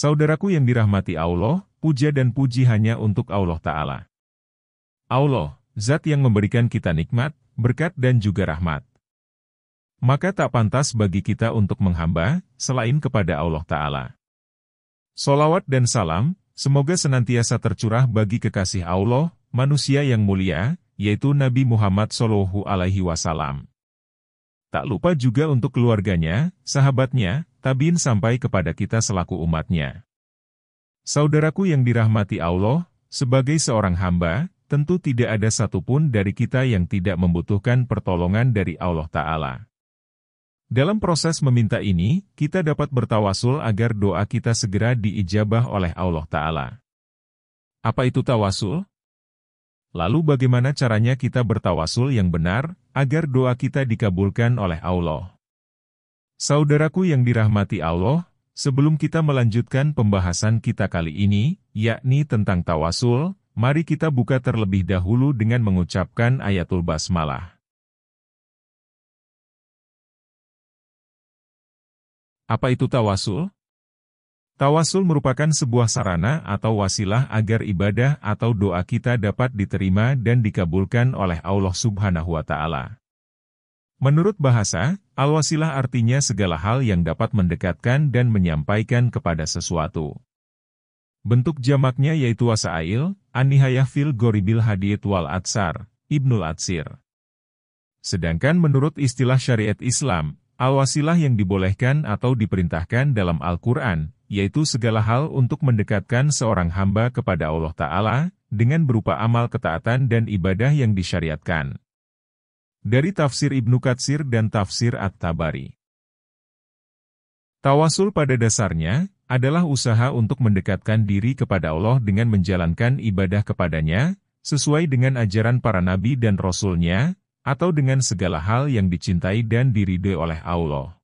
Saudaraku yang dirahmati Allah, puja dan puji hanya untuk Allah Ta'ala. Allah, zat yang memberikan kita nikmat, berkat dan juga rahmat. Maka tak pantas bagi kita untuk menghamba, selain kepada Allah Ta'ala. Solawat dan salam, semoga senantiasa tercurah bagi kekasih Allah, manusia yang mulia, yaitu Nabi Muhammad SAW. Alaihi Wasallam. Tak lupa juga untuk keluarganya, sahabatnya, tabin sampai kepada kita selaku umatnya. Saudaraku yang dirahmati Allah, sebagai seorang hamba, tentu tidak ada satupun dari kita yang tidak membutuhkan pertolongan dari Allah Ta'ala. Dalam proses meminta ini, kita dapat bertawasul agar doa kita segera diijabah oleh Allah Ta'ala. Apa itu tawasul? Lalu bagaimana caranya kita bertawasul yang benar, agar doa kita dikabulkan oleh Allah? Saudaraku yang dirahmati Allah, sebelum kita melanjutkan pembahasan kita kali ini, yakni tentang tawasul, mari kita buka terlebih dahulu dengan mengucapkan ayatul basmalah. Apa itu tawasul? Tawasul merupakan sebuah sarana atau wasilah agar ibadah atau doa kita dapat diterima dan dikabulkan oleh Allah Subhanahu wa Ta'ala. Menurut bahasa, al-wasilah artinya segala hal yang dapat mendekatkan dan menyampaikan kepada sesuatu. Bentuk jamaknya yaitu wasail, anihayah fil goribil hadith wal atsar, ibnul atsir. Sedangkan menurut istilah syariat Islam, al-wasilah yang dibolehkan atau diperintahkan dalam Al-Quran, yaitu segala hal untuk mendekatkan seorang hamba kepada Allah Ta'ala, dengan berupa amal ketaatan dan ibadah yang disyariatkan. Dari tafsir Ibnu Katsir dan tafsir At-Tabari. Tawasul pada dasarnya adalah usaha untuk mendekatkan diri kepada Allah dengan menjalankan ibadah kepadanya, sesuai dengan ajaran para nabi dan rasulnya, atau dengan segala hal yang dicintai dan diridai oleh Allah.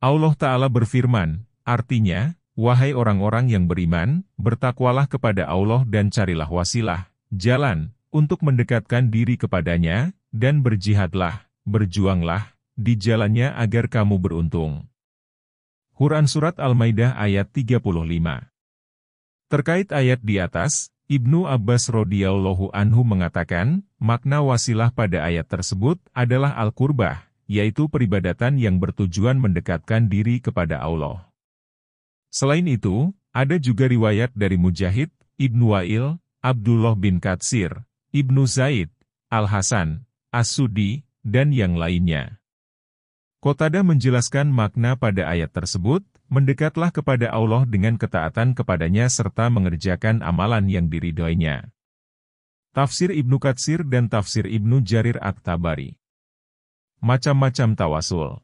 Allah Ta'ala berfirman, artinya, Wahai orang-orang yang beriman, bertakwalah kepada Allah dan carilah wasilah, jalan, untuk mendekatkan diri kepadanya, dan berjihadlah, berjuanglah, di jalannya agar kamu beruntung. Quran Surat Al-Maidah ayat 35 Terkait ayat di atas, Ibnu Abbas radhiyallahu anhu mengatakan, makna wasilah pada ayat tersebut adalah al-qurbah, yaitu peribadatan yang bertujuan mendekatkan diri kepada Allah. Selain itu, ada juga riwayat dari Mujahid, Ibnu Wa'il, Abdullah bin Katsir, Ibnu Zaid, Al-Hasan, Asudi, dan yang lainnya. Kotada menjelaskan makna pada ayat tersebut, mendekatlah kepada Allah dengan ketaatan kepadanya serta mengerjakan amalan yang diridhoinya. Tafsir Ibnu Katsir dan Tafsir Ibnu Jarir At-Tabari Macam-macam tawasul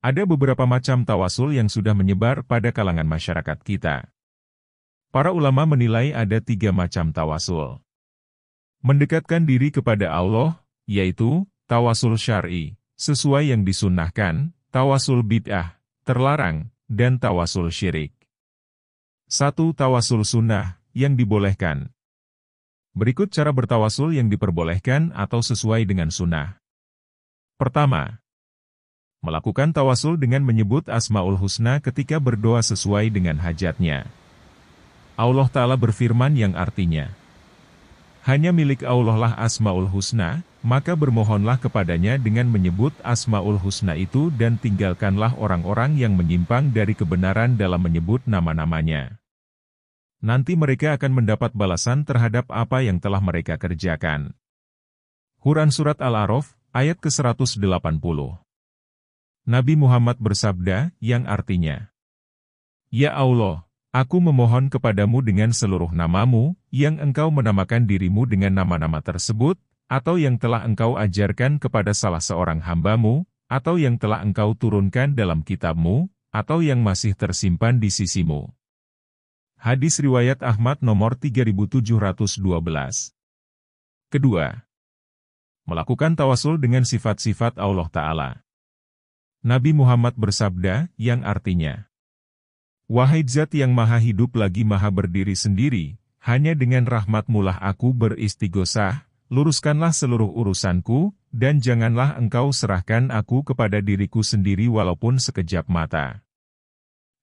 ada beberapa macam tawasul yang sudah menyebar pada kalangan masyarakat kita. Para ulama menilai ada tiga macam tawasul. Mendekatkan diri kepada Allah, yaitu tawasul syari, sesuai yang disunahkan, tawasul bid'ah, terlarang, dan tawasul syirik. Satu tawasul sunnah yang dibolehkan. Berikut cara bertawasul yang diperbolehkan atau sesuai dengan sunnah. Pertama, melakukan tawasul dengan menyebut Asmaul Husna ketika berdoa sesuai dengan hajatnya. Allah Ta'ala berfirman yang artinya, Hanya milik Allah lah Asmaul Husna, maka bermohonlah kepadanya dengan menyebut Asmaul Husna itu dan tinggalkanlah orang-orang yang menyimpang dari kebenaran dalam menyebut nama-namanya. Nanti mereka akan mendapat balasan terhadap apa yang telah mereka kerjakan. Quran Surat Al-Araf, ayat ke-180 Nabi Muhammad bersabda, yang artinya, Ya Allah, Aku memohon kepadamu dengan seluruh namamu, yang engkau menamakan dirimu dengan nama-nama tersebut, atau yang telah engkau ajarkan kepada salah seorang hambamu, atau yang telah engkau turunkan dalam kitabmu, atau yang masih tersimpan di sisimu. Hadis Riwayat Ahmad nomor 3712 Kedua. Melakukan tawasul dengan sifat-sifat Allah Ta'ala. Nabi Muhammad bersabda, yang artinya, Wahai zat yang maha hidup lagi maha berdiri sendiri, hanya dengan rahmatmulah aku beristighosah, luruskanlah seluruh urusanku, dan janganlah engkau serahkan aku kepada diriku sendiri walaupun sekejap mata.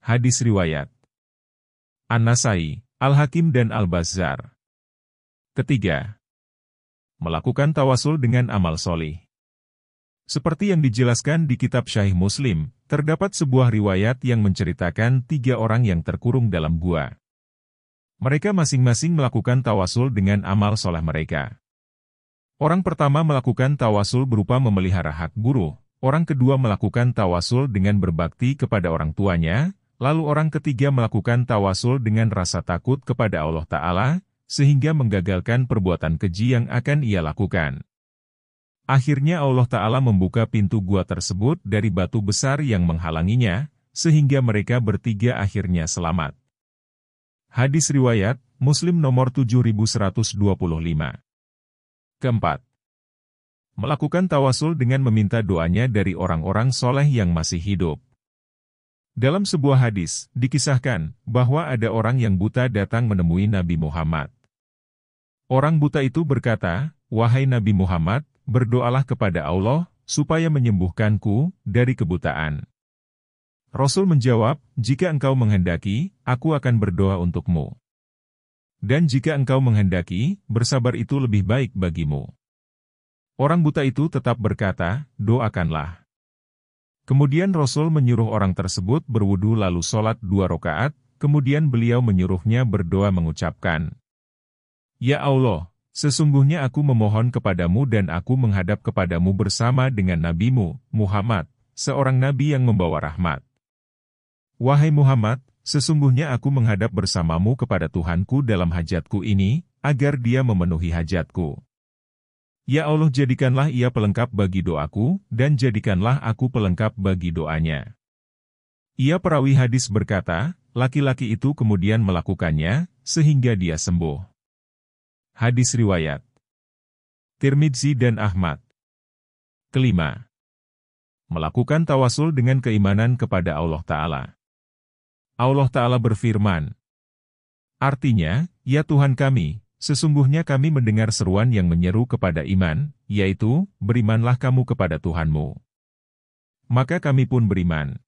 Hadis Riwayat An-Nasai, Al-Hakim dan Al-Bazzar Ketiga, melakukan tawasul dengan amal solih. Seperti yang dijelaskan di kitab Syahih Muslim, terdapat sebuah riwayat yang menceritakan tiga orang yang terkurung dalam gua. Mereka masing-masing melakukan tawasul dengan amal soleh mereka. Orang pertama melakukan tawasul berupa memelihara hak guru, orang kedua melakukan tawasul dengan berbakti kepada orang tuanya, lalu orang ketiga melakukan tawasul dengan rasa takut kepada Allah Ta'ala, sehingga menggagalkan perbuatan keji yang akan ia lakukan. Akhirnya Allah Ta'ala membuka pintu gua tersebut dari batu besar yang menghalanginya, sehingga mereka bertiga akhirnya selamat. Hadis Riwayat, Muslim nomor 7125 Keempat, melakukan tawasul dengan meminta doanya dari orang-orang soleh yang masih hidup. Dalam sebuah hadis, dikisahkan bahwa ada orang yang buta datang menemui Nabi Muhammad. Orang buta itu berkata, Wahai Nabi Muhammad, berdoalah kepada Allah, supaya menyembuhkanku, dari kebutaan. Rasul menjawab, Jika engkau menghendaki, aku akan berdoa untukmu. Dan jika engkau menghendaki, bersabar itu lebih baik bagimu. Orang buta itu tetap berkata, doakanlah. Kemudian Rasul menyuruh orang tersebut berwudu lalu sholat dua rakaat, kemudian beliau menyuruhnya berdoa mengucapkan, Ya Allah, sesungguhnya aku memohon kepadamu dan aku menghadap kepadamu bersama dengan nabimu, Muhammad, seorang nabi yang membawa rahmat. Wahai Muhammad, Sesungguhnya aku menghadap bersamamu kepada Tuhanku dalam hajatku ini, agar dia memenuhi hajatku. Ya Allah jadikanlah ia pelengkap bagi doaku, dan jadikanlah aku pelengkap bagi doanya. Ia perawi hadis berkata, laki-laki itu kemudian melakukannya, sehingga dia sembuh. Hadis Riwayat Tirmidzi dan Ahmad Kelima Melakukan tawasul dengan keimanan kepada Allah Ta'ala Allah Ta'ala berfirman. Artinya, Ya Tuhan kami, sesungguhnya kami mendengar seruan yang menyeru kepada iman, yaitu, berimanlah kamu kepada Tuhanmu. Maka kami pun beriman.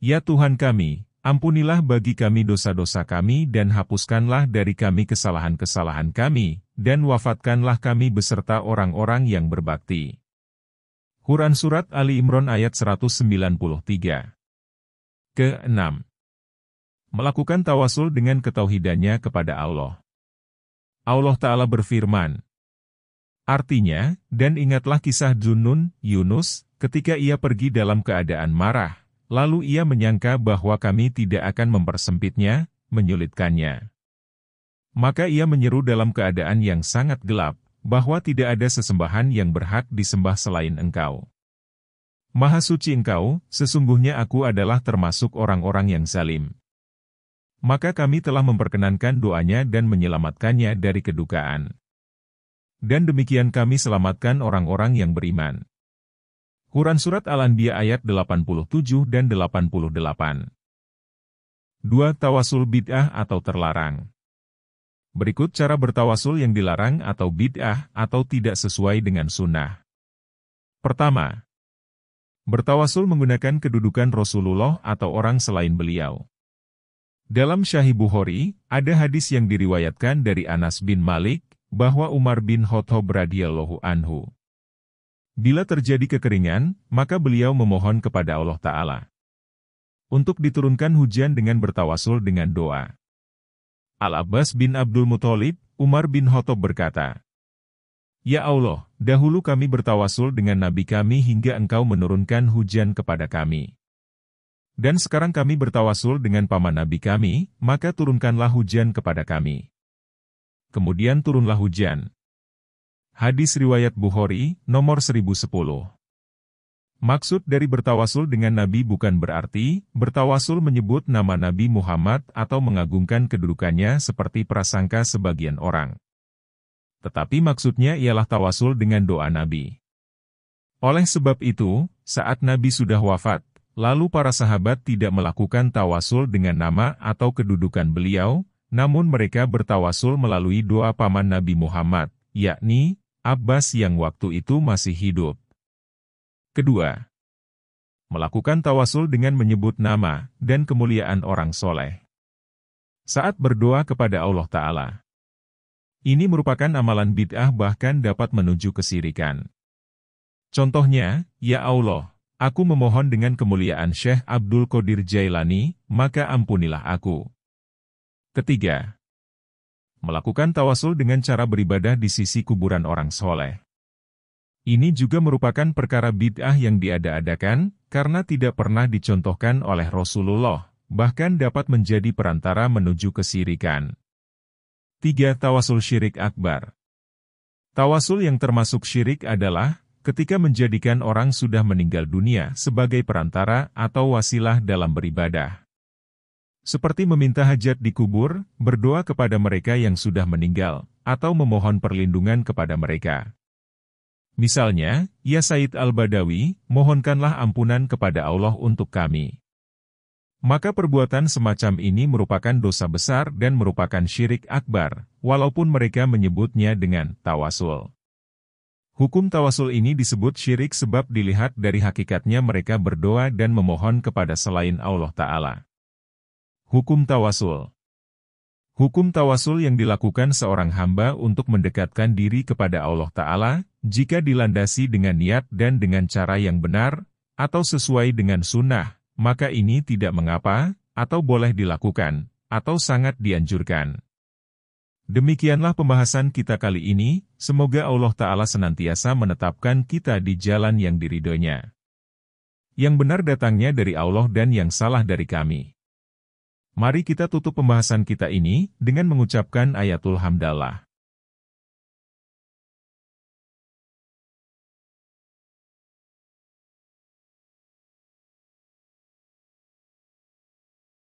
Ya Tuhan kami, ampunilah bagi kami dosa-dosa kami dan hapuskanlah dari kami kesalahan-kesalahan kami, dan wafatkanlah kami beserta orang-orang yang berbakti. Quran Surat Ali Imran ayat 193 Ke-6 melakukan tawasul dengan ketauhidannya kepada Allah. Allah Ta'ala berfirman, Artinya, dan ingatlah kisah Junun, Yunus, ketika ia pergi dalam keadaan marah, lalu ia menyangka bahwa kami tidak akan mempersempitnya, menyulitkannya. Maka ia menyeru dalam keadaan yang sangat gelap, bahwa tidak ada sesembahan yang berhak disembah selain engkau. Maha suci engkau, sesungguhnya aku adalah termasuk orang-orang yang zalim maka kami telah memperkenankan doanya dan menyelamatkannya dari kedukaan. Dan demikian kami selamatkan orang-orang yang beriman. Quran Surat Al-Anbiya ayat 87 dan 88 2. Tawasul bid'ah atau terlarang Berikut cara bertawasul yang dilarang atau bid'ah atau tidak sesuai dengan sunnah. Pertama, bertawasul menggunakan kedudukan Rasulullah atau orang selain beliau. Dalam Syahih Bukhari, ada hadis yang diriwayatkan dari Anas bin Malik, bahwa Umar bin Khattab radhiyallahu anhu. Bila terjadi kekeringan, maka beliau memohon kepada Allah Ta'ala untuk diturunkan hujan dengan bertawasul dengan doa. Al-Abbas bin Abdul Muthalib, Umar bin Khattab berkata, Ya Allah, dahulu kami bertawasul dengan Nabi kami hingga engkau menurunkan hujan kepada kami. Dan sekarang kami bertawasul dengan paman nabi kami, maka turunkanlah hujan kepada kami. Kemudian turunlah hujan. Hadis Riwayat Bukhari, nomor 1010 Maksud dari bertawasul dengan Nabi bukan berarti bertawasul menyebut nama Nabi Muhammad atau mengagungkan kedudukannya seperti prasangka sebagian orang. Tetapi maksudnya ialah tawasul dengan doa Nabi. Oleh sebab itu, saat Nabi sudah wafat, Lalu para sahabat tidak melakukan tawasul dengan nama atau kedudukan beliau, namun mereka bertawasul melalui doa paman Nabi Muhammad, yakni Abbas yang waktu itu masih hidup. Kedua, melakukan tawasul dengan menyebut nama dan kemuliaan orang soleh. Saat berdoa kepada Allah Ta'ala, ini merupakan amalan bid'ah bahkan dapat menuju kesirikan. Contohnya, Ya Allah, Aku memohon dengan kemuliaan Syekh Abdul Qadir Jailani, maka ampunilah aku. Ketiga, melakukan tawasul dengan cara beribadah di sisi kuburan orang soleh. Ini juga merupakan perkara bid'ah yang diada-adakan, karena tidak pernah dicontohkan oleh Rasulullah, bahkan dapat menjadi perantara menuju kesirikan. Tiga Tawasul Syirik Akbar Tawasul yang termasuk syirik adalah ketika menjadikan orang sudah meninggal dunia sebagai perantara atau wasilah dalam beribadah. Seperti meminta hajat di kubur, berdoa kepada mereka yang sudah meninggal, atau memohon perlindungan kepada mereka. Misalnya, Ya Said al-Badawi, mohonkanlah ampunan kepada Allah untuk kami. Maka perbuatan semacam ini merupakan dosa besar dan merupakan syirik akbar, walaupun mereka menyebutnya dengan tawasul. Hukum tawasul ini disebut syirik sebab dilihat dari hakikatnya mereka berdoa dan memohon kepada selain Allah Ta'ala. Hukum tawasul Hukum tawasul yang dilakukan seorang hamba untuk mendekatkan diri kepada Allah Ta'ala, jika dilandasi dengan niat dan dengan cara yang benar, atau sesuai dengan sunnah, maka ini tidak mengapa, atau boleh dilakukan, atau sangat dianjurkan. Demikianlah pembahasan kita kali ini, semoga Allah Ta'ala senantiasa menetapkan kita di jalan yang diridhonya. Yang benar datangnya dari Allah dan yang salah dari kami. Mari kita tutup pembahasan kita ini dengan mengucapkan ayatul hamdallah.